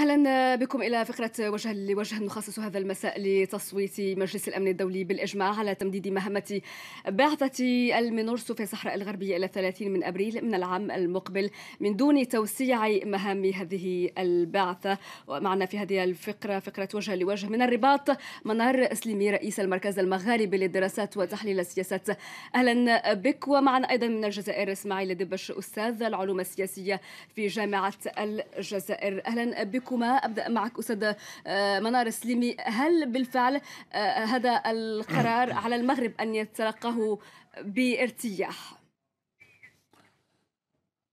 اهلا بكم الى فقره وجه لوجه نخصص هذا المساء لتصويت مجلس الامن الدولي بالاجماع على تمديد مهمه بعثه المنورسو في الصحراء الغربيه الى 30 من ابريل من العام المقبل من دون توسيع مهام هذه البعثه ومعنا في هذه الفقره فقره وجه لوجه من الرباط منار سليمي رئيس المركز المغاربي للدراسات وتحليل السياسات اهلا بك ومعنا ايضا من الجزائر اسماعيل دبش استاذ العلوم السياسيه في جامعه الجزائر اهلا بكم معكما أبدأ معك أستاذ آه، منار السليمي هل بالفعل آه، هذا القرار على المغرب أن يتلقاه بارتياح؟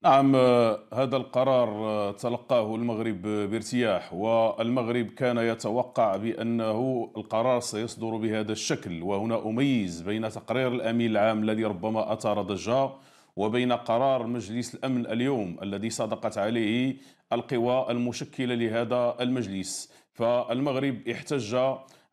نعم آه، هذا القرار تلقاه المغرب بارتياح والمغرب كان يتوقع بأنه القرار سيصدر بهذا الشكل وهنا أميز بين تقرير الأمين العام الذي ربما أثار ضجة وبين قرار مجلس الأمن اليوم الذي صادقت عليه القوى المشكلة لهذا المجلس فالمغرب احتج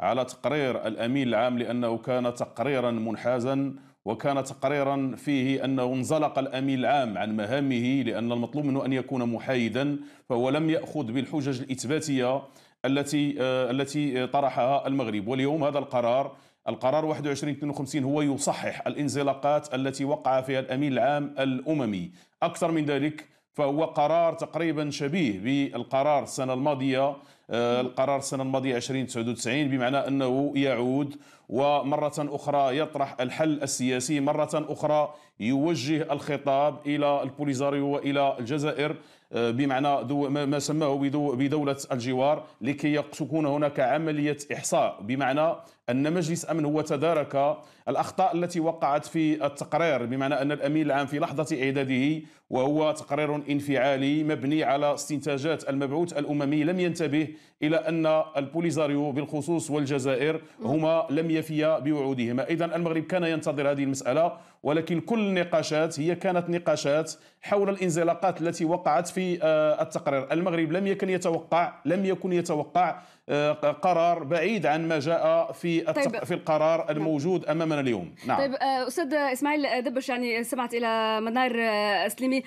على تقرير الأمين العام لأنه كان تقريرا منحازا وكان تقريرا فيه أنه انزلق الأمين العام عن مهامه لأن المطلوب منه أن يكون محايدا فهو لم يأخذ بالحجج الإثباتية التي آه، التي طرحها المغرب واليوم هذا القرار القرار 2152 هو يصحح الانزلاقات التي وقع فيها الامين العام الاممي اكثر من ذلك فهو قرار تقريبا شبيه بالقرار السنه الماضيه آه، القرار السنه الماضيه 2099 بمعنى انه يعود ومره اخرى يطرح الحل السياسي مره اخرى يوجه الخطاب الى البوليزاريو والى الجزائر آه، بمعنى دو ما سماه بدوله الجوار لكي تكون هناك عمليه احصاء بمعنى أن مجلس أمن هو تدارك الأخطاء التي وقعت في التقرير بمعنى أن الأمين العام في لحظة إعداده وهو تقرير انفعالي مبني على استنتاجات المبعوث الأممي لم ينتبه إلى أن البوليزاريو بالخصوص والجزائر هما لم يفيا بوعودهما إذا المغرب كان ينتظر هذه المسألة ولكن كل النقاشات هي كانت نقاشات حول الانزلاقات التي وقعت في آه، التقرير المغرب لم يكن يتوقع لم يكن يتوقع آه، قرار بعيد عن ما جاء في طيب في القرار الموجود امامنا اليوم نعم طيب آه، استاذ اسماعيل دبش يعني سمعت الى منار آه، سليمي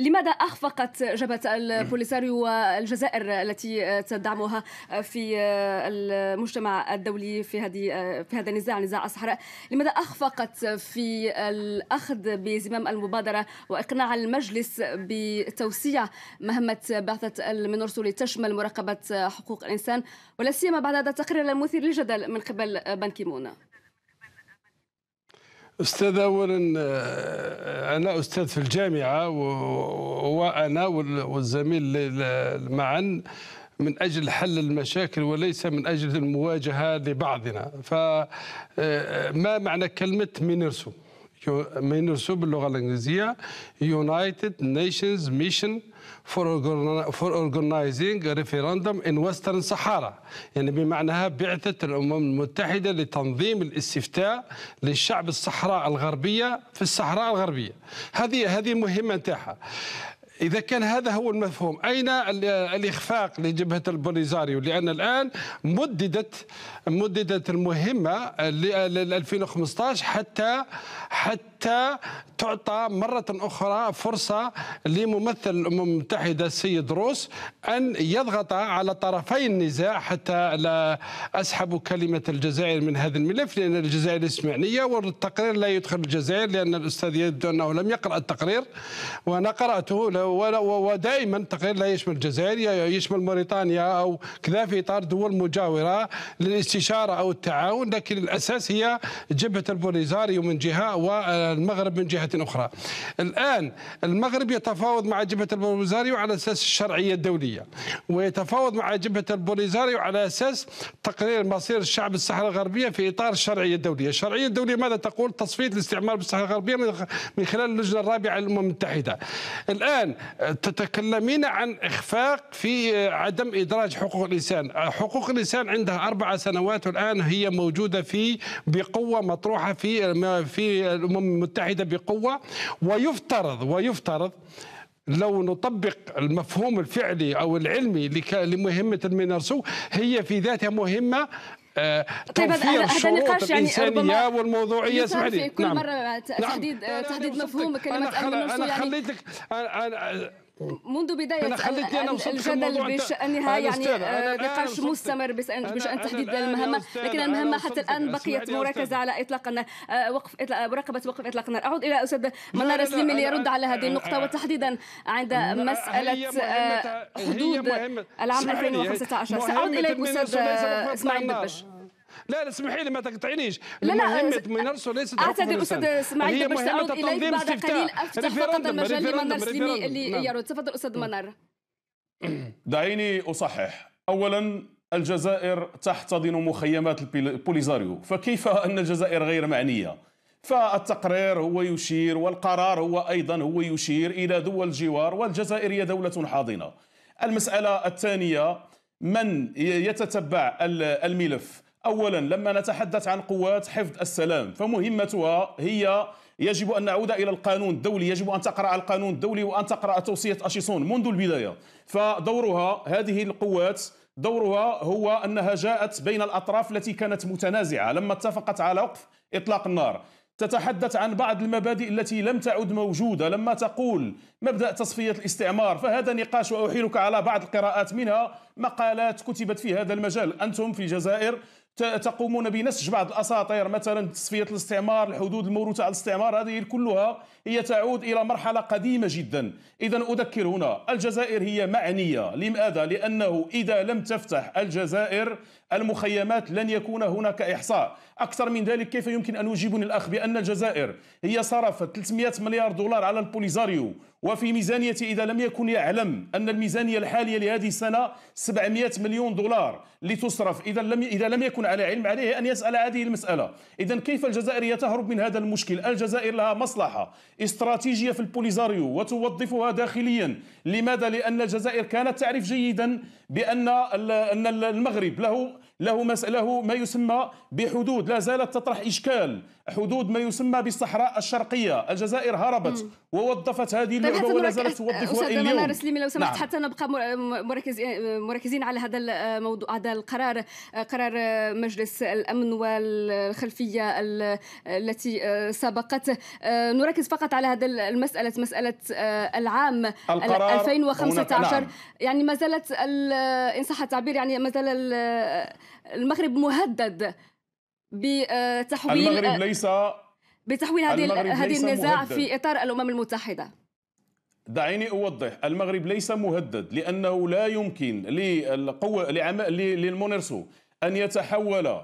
لماذا اخفقت جبهه البوليساريو والجزائر التي تدعمها في المجتمع الدولي في هذه في هذا النزاع نزاع الصحراء لماذا اخفقت في الاخذ بزمام المبادره واقناع المجلس بتوسيع مهمه بعثه المنورسو لتشمل مراقبه حقوق الانسان ولا سيما بعد هذا التقرير المثير للجدل من قبل بان كيمون استاذ اولا انا استاذ في الجامعه وانا والزميل معا من اجل حل المشاكل وليس من اجل المواجهه لبعضنا فما معنى كلمه مينرسو مينرسو باللغه الانجليزيه يونايتد نيشنز ميشن for organizing a referendum in Western Sahara يعني بمعنىها بعثه الامم المتحده لتنظيم الاستفتاء للشعب الصحراء الغربيه في الصحراء الغربيه هذه هذه المهمه تاعها إذا كان هذا هو المفهوم أين الإخفاق لجبهة البوليزاريو لأن الآن مددت مددت المهمة ل 2015 حتى حتى حتى تعطى مرة أخرى فرصة لممثل الأمم المتحدة السيد روس أن يضغط على طرفي النزاع حتى لا أسحب كلمة الجزائر من هذا الملف لأن الجزائر اسمعنية والتقرير لا يدخل الجزائر لأن الأستاذ يبدو أنه لم يقرأ التقرير وأنا قرأته ودائما التقرير لا يشمل الجزائر يشمل موريتانيا أو كذا في إطار دول مجاورة للاستشارة أو التعاون لكن الأساس هي جبهة البوليزاريو من جهة و آه، المغرب من جهة أخرى الآن المغرب يتفاوض مع جبهة البوليزاريو على أساس الشرعية الدولية ويتفاوض مع جبهة البوليزاريو على أساس تقرير مصير الشعب الصحراء الغربية في إطار الشرعية الدولية الشرعية الدولية ماذا تقول تصفية الاستعمار بالصحراء الغربية من خلال اللجنة الرابعة للأمم المتحدة الآن تتكلمين عن إخفاق في عدم إدراج حقوق الإنسان حقوق الإنسان عندها أربع سنوات والآن هي موجودة في بقوة مطروحة في في الأمم المتحدة بقوة ويفترض ويفترض لو نطبق المفهوم الفعلي او العلمي لمهمه المينرسو هي في ذاتها مهمه آه، طيب، هذا هذا نقاش يعني والموضوعيه اسمح لي كل نعم. مره تحديد نعم. تحديد مفهوم كلمه المينرسو أنا, يعني انا خليتك أنا منذ بدايه خليتني أنا الجدل بشانها يعني آه، نقاش مستمر بشان تحديد المهمه لكن المهمه حتى الان بقيت مركزه على اطلاق النار آه، وقف مراقبه وقف اطلاق النار اعود الى استاذ منار سليمي ليرد على هذه النقطه وتحديدا عند مساله آه، حدود العام 2015 ساعود اليك استاذ اسماعيل مدبش لا لا اسمحي لي ما تقطعينيش المهمة لا مهمة مينرسو ليست اعتذر استاذ اسماعيل باش نعود اليك بعد قليل افتح فقط المجال لمنار سليمي اللي نعم. يرد تفضل استاذ منار دعيني اصحح اولا الجزائر تحتضن مخيمات البوليزاريو فكيف ان الجزائر غير معنيه فالتقرير هو يشير والقرار هو ايضا هو يشير الى دول الجوار والجزائر هي دوله حاضنه المساله الثانيه من يتتبع الملف اولا لما نتحدث عن قوات حفظ السلام فمهمتها هي يجب ان نعود الى القانون الدولي يجب ان تقرا القانون الدولي وان تقرا توصيه اشيسون منذ البدايه فدورها هذه القوات دورها هو انها جاءت بين الاطراف التي كانت متنازعه لما اتفقت على وقف اطلاق النار تتحدث عن بعض المبادئ التي لم تعد موجوده لما تقول مبدا تصفيه الاستعمار فهذا نقاش واحيلك على بعض القراءات منها مقالات كتبت في هذا المجال انتم في الجزائر تقومون بنسج بعض الاساطير مثلا تصفيه الاستعمار الحدود الموروثه على الاستعمار هذه كلها هي تعود الى مرحله قديمه جدا اذا اذكر هنا الجزائر هي معنيه لماذا لانه اذا لم تفتح الجزائر المخيمات لن يكون هناك إحصاء أكثر من ذلك كيف يمكن أن يجيبني الأخ بأن الجزائر هي صرفت 300 مليار دولار على البوليزاريو وفي ميزانية إذا لم يكن يعلم أن الميزانية الحالية لهذه السنة 700 مليون دولار لتصرف إذا لم إذا لم يكن على علم عليه أن يسأل هذه المسألة إذا كيف الجزائر تهرب من هذا المشكل الجزائر لها مصلحة استراتيجية في البوليزاريو وتوظفها داخليا لماذا لأن الجزائر كانت تعرف جيدا بأن أن المغرب له له له ما يسمى بحدود لا زالت تطرح إشكال حدود ما يسمى بالصحراء الشرقيه الجزائر هربت مم. ووظفت هذه طيب، اللعبه ولا زالت توظف والى اليوم لو سمحت نعم. حتى نبقى مركز مركزين على هذا الموضوع هذا القرار قرار مجلس الامن والخلفيه التي آه، سبقته آه، نركز فقط على هذا المساله مساله آه، العام 2015 نعم. يعني ما زالت ان صح التعبير يعني ما زال المغرب مهدد بتحويل المغرب آه، ليس بتحويل هذه هذه النزاع في اطار الامم المتحده دعيني اوضح المغرب ليس مهدد لانه لا يمكن للقوه للمونيرسو ان يتحول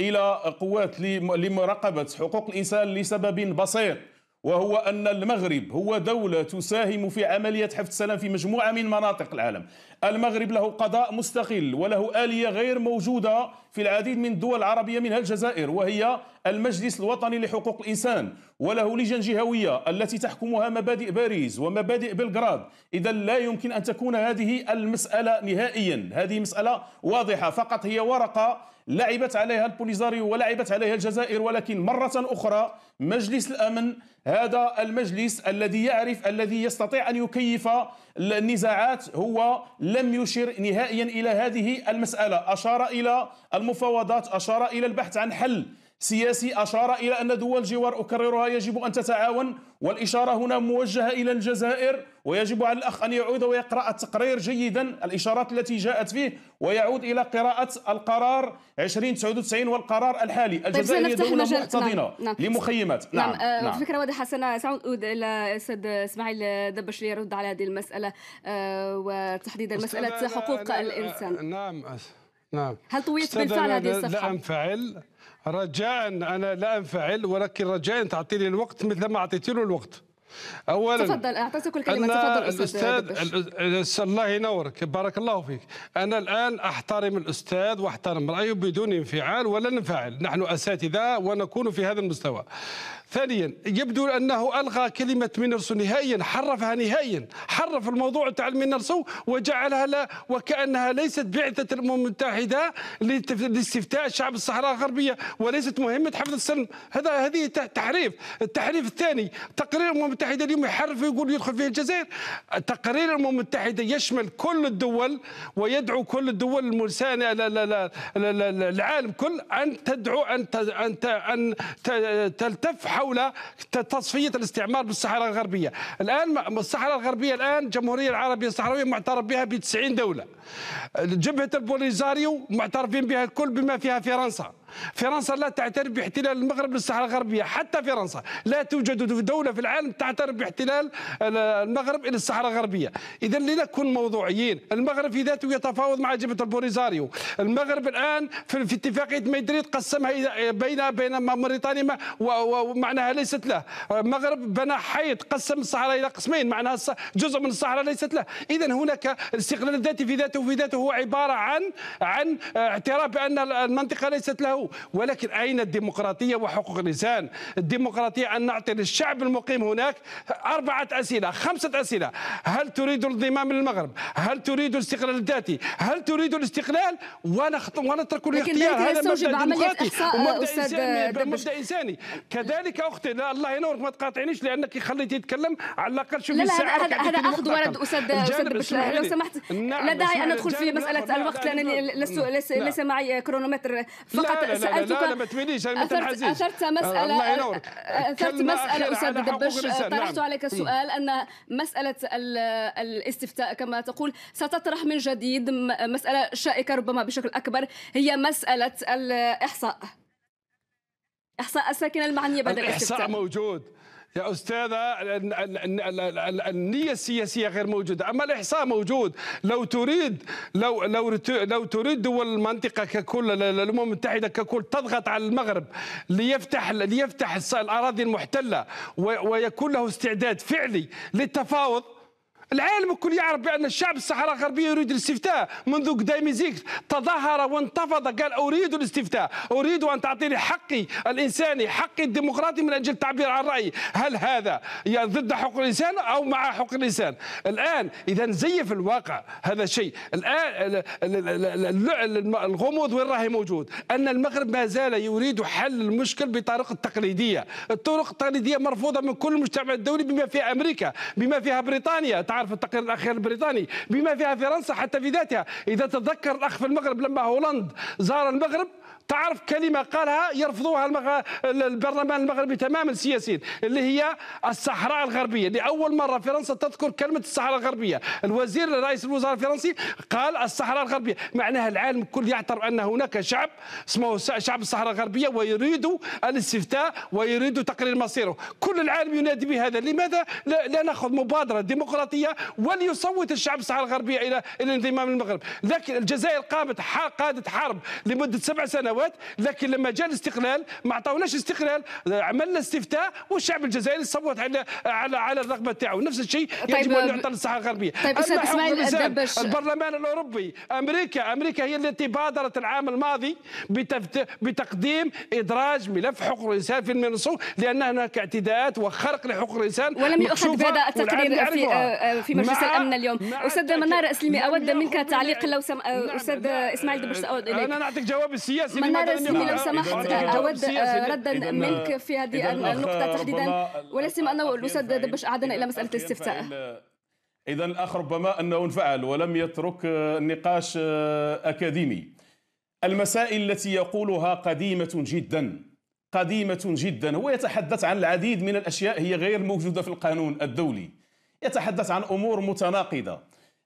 الى قوات لمراقبه حقوق الانسان لسبب بسيط وهو أن المغرب هو دولة تساهم في عملية حفظ السلام في مجموعة من مناطق العالم المغرب له قضاء مستقل وله آلية غير موجودة في العديد من الدول العربية منها الجزائر وهي المجلس الوطني لحقوق الإنسان وله لجن جهوية التي تحكمها مبادئ باريس ومبادئ بلغراد إذا لا يمكن أن تكون هذه المسألة نهائيا هذه مسألة واضحة فقط هي ورقة لعبت عليها البوليزاريو ولعبت عليها الجزائر ولكن مرة أخرى مجلس الأمن هذا المجلس الذي يعرف الذي يستطيع أن يكيف النزاعات هو لم يشر نهائيا إلى هذه المسألة أشار إلى المفاوضات أشار إلى البحث عن حل سياسي أشار إلى أن دول الجوار أكررها يجب أن تتعاون والإشارة هنا موجهة إلى الجزائر ويجب على الأخ أن يعود ويقرأ التقرير جيدا الإشارات التي جاءت فيه ويعود إلى قراءة القرار 2099 والقرار الحالي الجزائر طيب دولة معتضنة نعم. نعم. لمخيمات نعم, نعم. آه نعم. فكرة واضحة سنعود إلى سيد إسماعيل دبش ليرد على هذه المسألة آه، وتحديدا مسألة حقوق الإنسان نعم نعم هل طويت بالفعل هذه الصفحه؟ لا انفعل رجاء انا لا انفعل ولكن رجاء تعطيني الوقت مثل ما اعطيتي له الوقت اولا تفضل اعطيتك الكلمه تفضل الاستاذ الاستاذ الله ينورك بارك الله فيك انا الان احترم الاستاذ واحترم رايه بدون انفعال ولا ننفعل نحن اساتذه ونكون في هذا المستوى ثانيا يبدو انه الغى كلمه مينرسو نهائيا حرفها نهائيا حرف الموضوع تاع مينرسو وجعلها لا وكانها ليست بعثه الامم المتحده لاستفتاء شعب الصحراء الغربيه وليست مهمه حفظ السلم هذا هذه تحريف التحريف الثاني تقرير الامم المتحده اليوم يحرف ويقول يدخل فيه الجزائر تقرير الامم المتحده يشمل كل الدول ويدعو كل الدول لا العالم كل ان تدعو ان ان تلتف حول تصفيه الاستعمار بالصحراء الغربيه الان الصحراء الغربيه الان الجمهوريه العربيه الصحراويه معترف بها ب 90 دوله جبهه البوليزاريو معترفين بها الكل بما فيها فرنسا فرنسا لا تعترف باحتلال المغرب للصحراء الغربية حتى فرنسا لا توجد دولة في العالم تعترف باحتلال المغرب إلى الصحراء الغربية إذا لنكن موضوعيين المغرب في ذاته يتفاوض مع جبهة البوليزاريو المغرب الآن في اتفاقية مدريد قسمها بين بين موريتانيا ومعناها ليست له المغرب بنى حيط قسم الصحراء إلى قسمين معناها جزء من الصحراء ليست له إذا هناك الاستقلال الذاتي في ذاته في ذاته هو عبارة عن عن اعتراف بأن المنطقة ليست له ولكن أين الديمقراطية وحقوق الإنسان الديمقراطية أن نعطي للشعب المقيم هناك أربعة أسئلة خمسة أسئلة هل تريد الانضمام للمغرب هل تريد الاستقلال الذاتي هل تريد الاستقلال ونخط... ونترك الاختيار هذا مبدأ ديمقراطي ومبدأ إنساني مبدأ إنساني كذلك أختي لا الله ينورك ما تقاطعنيش لأنك خليتي يتكلم على الأقل شوفي لا هذا هذا أخذ ورد أستاذ أستاذ لو سمحت نعم، لا داعي أن ندخل في مسألة الوقت لأنني لست نعم. ليس معي كرونومتر فقط لا لا لا, لا, ما تميليش ما تنحزيش اثرت مساله الله ينورك اثرت مساله استاذ دبش نعم. طرحت عليك السؤال ان مساله الاستفتاء كما تقول ستطرح من جديد مساله شائكه ربما بشكل اكبر هي مساله الاحصاء احصاء الساكنه المعنيه بدل الاحصاء موجود يا أستاذة النية السياسية غير موجودة أما الإحصاء موجود لو تريد لو لو لو تريد دول المنطقة ككل الأمم المتحدة ككل تضغط على المغرب ليفتح ليفتح الأراضي المحتلة ويكون له استعداد فعلي للتفاوض العالم الكل يعرف بأن الشعب الصحراء الغربية يريد الاستفتاء منذ قدام زيك تظاهر وانتفض قال أريد الاستفتاء أريد أن تعطيني حقي الإنساني حقي الديمقراطي من أجل التعبير عن رأيي هل هذا يعني ضد حقوق الإنسان أو مع حقوق الإنسان الآن إذا زيف الواقع هذا الشيء الآن الغموض وين راهي موجود أن المغرب ما زال يريد حل المشكل بطريقة تقليدية الطرق التقليدية مرفوضة من كل المجتمع الدولي بما فيها أمريكا بما فيها بريطانيا تعرف التقرير الاخير البريطاني بما فيها فرنسا حتى في ذاتها اذا تذكر الاخ في المغرب لما هولند زار المغرب تعرف كلمه قالها يرفضوها المغ... البرلمان المغربي تماما سياسيا اللي هي الصحراء الغربيه لاول مره فرنسا تذكر كلمه الصحراء الغربيه الوزير رئيس الوزراء الفرنسي قال الصحراء الغربيه معناها العالم الكل يعترف ان هناك شعب اسمه شعب الصحراء الغربيه ويريد الاستفتاء ويريد تقرير مصيره كل العالم ينادي بهذا لماذا لا, ناخذ مبادره ديمقراطيه وليصوت الشعب الصحراء الغربيه الى الانضمام للمغرب المغرب لكن الجزائر قامت قادت حرب لمده سبع سنوات سنوات لكن لما جاء الاستقلال ما عطاوناش استقلال عملنا استفتاء والشعب الجزائري صوت على على على الرغبه تاعو نفس الشيء طيب يجب ان يعطى للصحه الغربيه طيب استاذ اسماعيل البرلمان الاوروبي امريكا امريكا هي التي بادرت العام الماضي بتفت... بتقديم ادراج ملف حقوق الانسان في المنصو لان هناك اعتداءات وخرق لحقوق الانسان ولم يؤخذ بهذا التقرير في في مجلس الامن اليوم استاذ منار اسلمي اود منك تعليق لو سم... نعم، استاذ اسماعيل دبش اود اليك انا نعطيك جواب السياسي أتمنى رسمي لو سمحت أود ردا منك في هذه النقطة تحديدا ولسيما أنه الأستاذ دبش أعادنا إلى مسألة الاستفتاء إذا الأخ ربما أنه انفعل ولم يترك آه، نقاش آه، أكاديمي المسائل التي يقولها قديمة جدا قديمة جدا هو يتحدث عن العديد من الأشياء هي غير موجودة في القانون الدولي يتحدث عن أمور متناقضة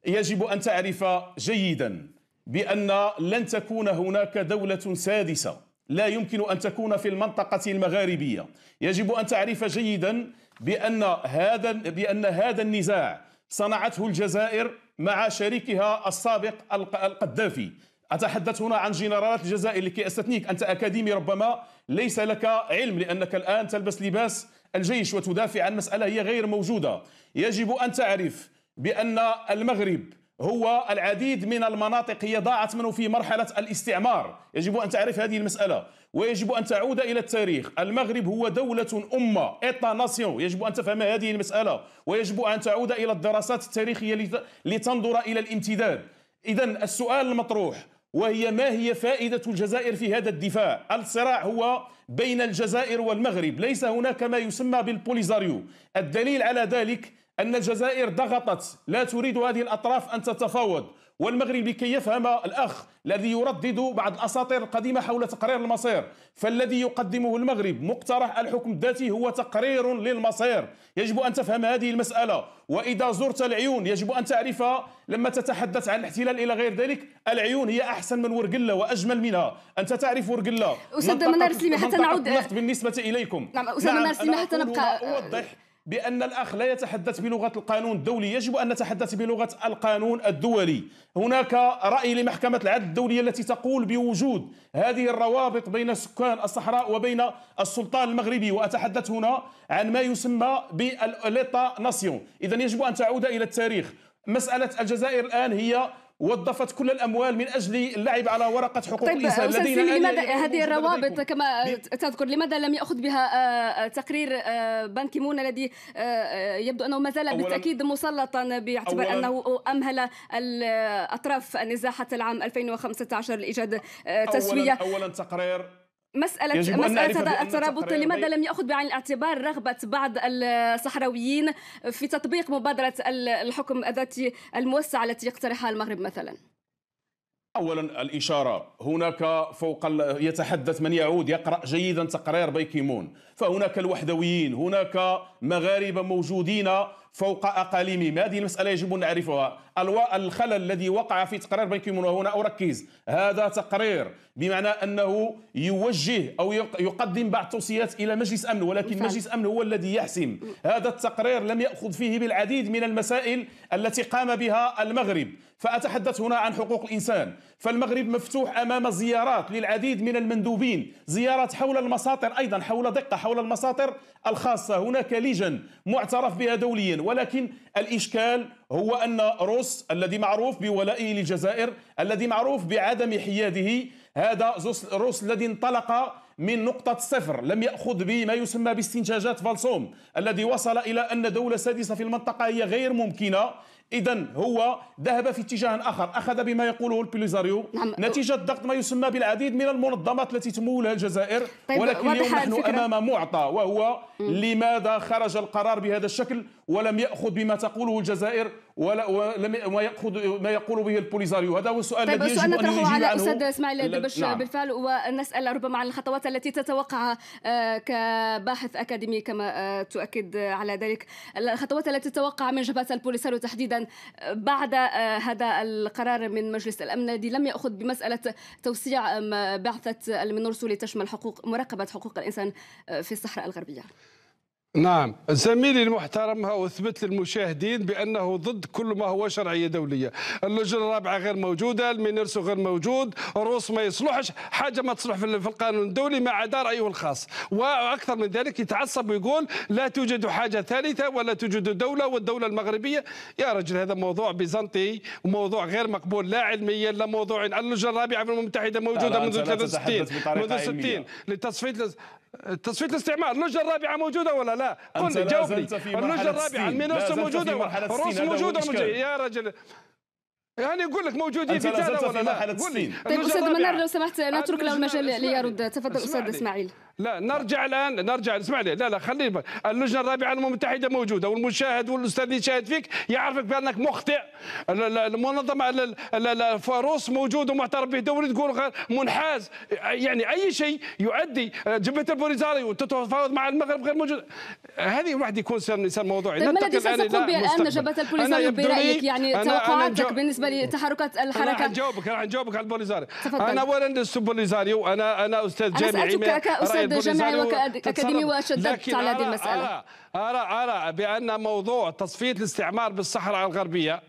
يجب أن تعرف جيدا بأن لن تكون هناك دولة سادسة لا يمكن أن تكون في المنطقة المغاربية يجب أن تعرف جيدا بأن هذا, بأن هذا النزاع صنعته الجزائر مع شريكها السابق القذافي أتحدث هنا عن جنرالات الجزائر لكي أستثنيك أنت أكاديمي ربما ليس لك علم لأنك الآن تلبس لباس الجيش وتدافع عن مسألة هي غير موجودة يجب أن تعرف بأن المغرب هو العديد من المناطق هي ضاعت منه في مرحلة الاستعمار يجب أن تعرف هذه المسألة ويجب أن تعود إلى التاريخ المغرب هو دولة أمة إيطا ناسيون يجب أن تفهم هذه المسألة ويجب أن تعود إلى الدراسات التاريخية لتنظر إلى الامتداد إذا السؤال المطروح وهي ما هي فائدة الجزائر في هذا الدفاع الصراع هو بين الجزائر والمغرب ليس هناك ما يسمى بالبوليزاريو الدليل على ذلك أن الجزائر ضغطت لا تريد هذه الأطراف أن تتفاوض والمغرب لكي يفهم الأخ الذي يردد بعض الأساطير القديمة حول تقرير المصير فالذي يقدمه المغرب مقترح الحكم الذاتي هو تقرير للمصير يجب أن تفهم هذه المسألة وإذا زرت العيون يجب أن تعرف لما تتحدث عن الاحتلال إلى غير ذلك العيون هي أحسن من ورقلة وأجمل منها أنت تعرف ورقلة أستاذ منار سليمي حتى نعود بالنسبة إليكم نعم أستاذ نعم، منار سليمي حتى نبقى أوضح بأن الأخ لا يتحدث بلغة القانون الدولي يجب أن نتحدث بلغة القانون الدولي هناك رأي لمحكمة العدل الدولية التي تقول بوجود هذه الروابط بين سكان الصحراء وبين السلطان المغربي وأتحدث هنا عن ما يسمى بالليطا ناسيون إذا يجب أن تعود إلى التاريخ مسألة الجزائر الآن هي وظفت كل الاموال من اجل اللعب على ورقه حقوق طيب الانسان لدينا لماذا هذه الروابط كما آه، تذكر لماذا لم ياخذ بها آه، آه، تقرير بان كيمون الذي يبدو انه ما زال بالتاكيد مسلطا باعتبار انه امهل الاطراف النزاع حتى العام 2015 لايجاد تسويه اولا, أولاً تقرير مسألة مسألة الترابط لماذا لم يأخذ بعين الاعتبار رغبة بعض الصحراويين في تطبيق مبادرة الحكم الذاتي الموسع التي يقترحها المغرب مثلا؟ اولا الاشاره هناك فوق يتحدث من يعود يقرا جيدا تقرير بيكيمون فهناك الوحدويين هناك مغاربه موجودين فوق اقاليمهم هذه المساله يجب ان نعرفها الخلل الذي وقع في تقرير بنك ميمون وهنا أركز هذا تقرير بمعنى أنه يوجه أو يقدم بعض التوصيات إلى مجلس أمن ولكن فعلا. مجلس أمن هو الذي يحسم هذا التقرير لم يأخذ فيه بالعديد من المسائل التي قام بها المغرب فأتحدث هنا عن حقوق الإنسان فالمغرب مفتوح أمام زيارات للعديد من المندوبين زيارات حول المساطر أيضا حول دقة حول المساطر الخاصة هناك لجن معترف بها دوليا ولكن الإشكال هو أن روس الذي معروف بولائه للجزائر الذي معروف بعدم حياده هذا روس الذي انطلق من نقطة صفر لم يأخذ بما يسمى باستنتاجات فالسوم الذي وصل إلى أن دولة سادسة في المنطقة هي غير ممكنة اذا هو ذهب في اتجاه اخر اخذ بما يقوله البوليزاريو نعم. نتيجه ضغط ما يسمى بالعديد من المنظمات التي تمولها الجزائر طيب ولكن اليوم نحن الفكرة. امام معطى وهو م. لماذا خرج القرار بهذا الشكل ولم ياخذ بما تقوله الجزائر ولا ما يقود ما يقول به البوليزاريو هذا هو السؤال طيب الذي يجب ان نطرحه على الاستاذ اسماعيل دبش نعم. بالفعل ونسال ربما عن الخطوات التي تتوقعها آه، كباحث اكاديمي كما آه، تؤكد على ذلك الخطوات التي تتوقع من جبهه البوليساريو تحديدا بعد آه، هذا القرار من مجلس الامن الذي لم ياخذ بمساله توسيع بعثه المنورسو لتشمل حقوق مراقبه حقوق الانسان في الصحراء الغربيه نعم زميلي المحترم اثبت للمشاهدين بانه ضد كل ما هو شرعيه دوليه اللجنه الرابعه غير موجوده المينيرسو غير موجود الروس ما يصلحش حاجه ما تصلح في القانون الدولي ما عدا رايه الخاص واكثر من ذلك يتعصب ويقول لا توجد حاجه ثالثه ولا توجد دوله والدوله المغربيه يا رجل هذا موضوع بيزنطي وموضوع غير مقبول لا علميا لا موضوع اللجنه الرابعه في المتحده موجوده منذ 63 منذ 60 لتصفيه تصفيه الاستعمار اللجنه الرابعه موجوده ولا لا؟ قل لي جاوبني اللجنه الرابعه المينوستا موجوده روس موجوده يا رجل يعني نقول لك موجودين في تالا ولا لا قول لي طيب استاذ منار لو سمحت نترك له المجال ليرد تفضل استاذ اسماعيل لا نرجع الان نرجع اسمع لي لا لا خلي اللجنه الرابعه الامم المتحده موجوده والمشاهد والاستاذ اللي يشاهد فيك يعرفك بانك مخطئ المنظمه الفاروس موجود ومعترف به دولي تقول غير منحاز يعني اي شيء يؤدي جبهه البوليزاري وتتفاوض مع المغرب غير موجود هذه واحد يكون انسان موضوعي طيب ما الذي ستقوم به الان جبهه البوليزاري برايك يعني توقعاتك بالنسبه تحركات الحركه انا حنجاوبك انا حنجاوبك على البوليزاريو انا اولا لست بوليزاريو انا انا استاذ جامعي انا كاستاذ جامعي وكاكاديمي وشددت على هذه المساله ارى ارى بان موضوع تصفيه الاستعمار بالصحراء الغربيه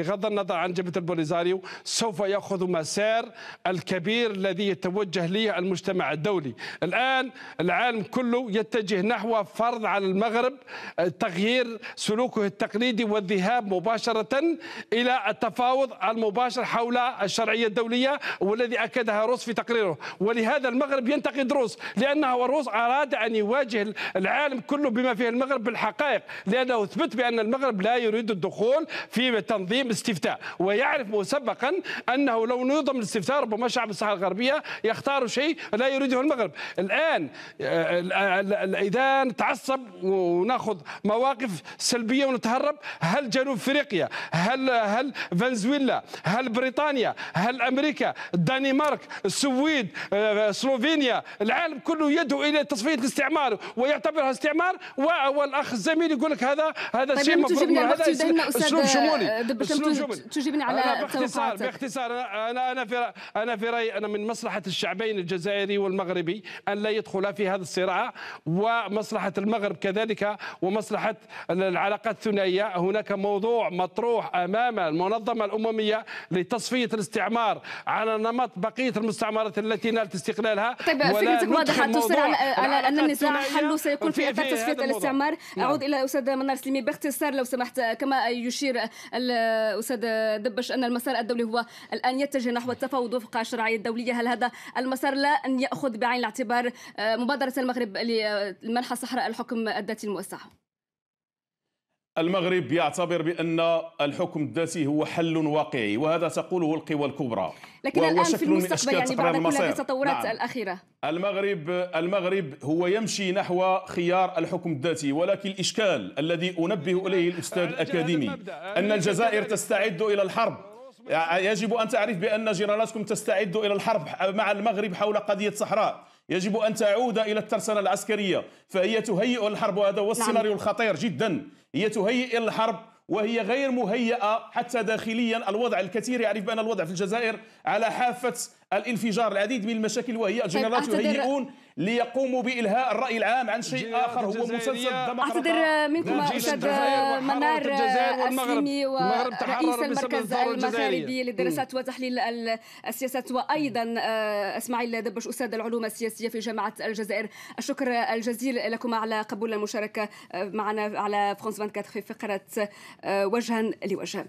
بغض النظر عن جبهه البوليزاريو سوف ياخذ مسار الكبير الذي يتوجه ليه المجتمع الدولي الان العالم كله يتجه نحو فرض على المغرب آه، تغيير سلوكه التقليدي والذهاب مباشره الى التفاوض المباشر حول الشرعيه الدوليه والذي اكدها روس في تقريره ولهذا المغرب ينتقد روس لانه روس اراد ان يواجه العالم كله بما فيه المغرب بالحقائق لانه اثبت بان المغرب لا يريد الدخول في تنظيم الاستفتاء ويعرف مسبقا أنه لو نظم الاستفتاء ربما شعب الصحراء الغربية يختار شيء لا يريده المغرب الآن آه، إذا نتعصب وناخذ مواقف سلبية ونتهرب هل جنوب أفريقيا هل هل فنزويلا هل بريطانيا هل أمريكا الدنمارك السويد آه، سلوفينيا العالم كله يدعو إلى تصفية الاستعمار ويعتبرها استعمار والأخ الزميل يقول لك هذا هذا طيب شيء مفروض هذا أسلوب شمولي تجيبني على باختصار باختصار انا انا في انا في رايي انا من مصلحه الشعبين الجزائري والمغربي ان لا يدخلا في هذا الصراع ومصلحه المغرب كذلك ومصلحه العلاقات الثنائيه هناك موضوع مطروح امام المنظمه الامميه لتصفيه الاستعمار على نمط بقيه المستعمرات التي نالت استقلالها طيب فكرتك واضحه تصر على, على ان النزاع حله سيكون في اطار تصفيه الاستعمار اعود نعم. الى استاذ منار سليمي باختصار لو سمحت كما يشير استاذ دبش ان المسار الدولي هو الان يتجه نحو التفاوض وفق الشرعيه الدوليه هل هذا المسار لا ان ياخذ بعين الاعتبار مبادره المغرب لمنح الصحراء الحكم الذاتي الموسع المغرب يعتبر بأن الحكم الذاتي هو حل واقعي وهذا تقوله القوى الكبرى لكن الآن في المستقبل يعني بعد كل هذه التطورات نعم. الأخيرة المغرب المغرب هو يمشي نحو خيار الحكم الذاتي ولكن الإشكال الذي أنبه إليه الأستاذ الأكاديمي أن الجزائر تستعد إلى الحرب يجب أن تعرف بأن جنرالاتكم تستعد إلى الحرب مع المغرب حول قضية صحراء يجب أن تعود إلى الترسانة العسكرية فهي تهيئ الحرب وهذا هو نعم. السيناريو الخطير جدا هي تهيئ الحرب وهي غير مهيئة حتى داخليا الوضع الكثير يعرف بأن الوضع في الجزائر على حافة الانفجار العديد من المشاكل وهي طيب، الجنرالات يهيئون ليقوموا بالهاء الراي العام عن شيء اخر هو مسلسل اعتذر منكم نعم. استاذ منار اسلمي ورئيس المركز المغاربي للدراسات وتحليل السياسات وايضا آه، اسماعيل دبش استاذ العلوم السياسيه في جامعه الجزائر الشكر الجزيل لكم على قبول المشاركه آه، معنا على فرانس 24 في فقره آه، وجها لوجه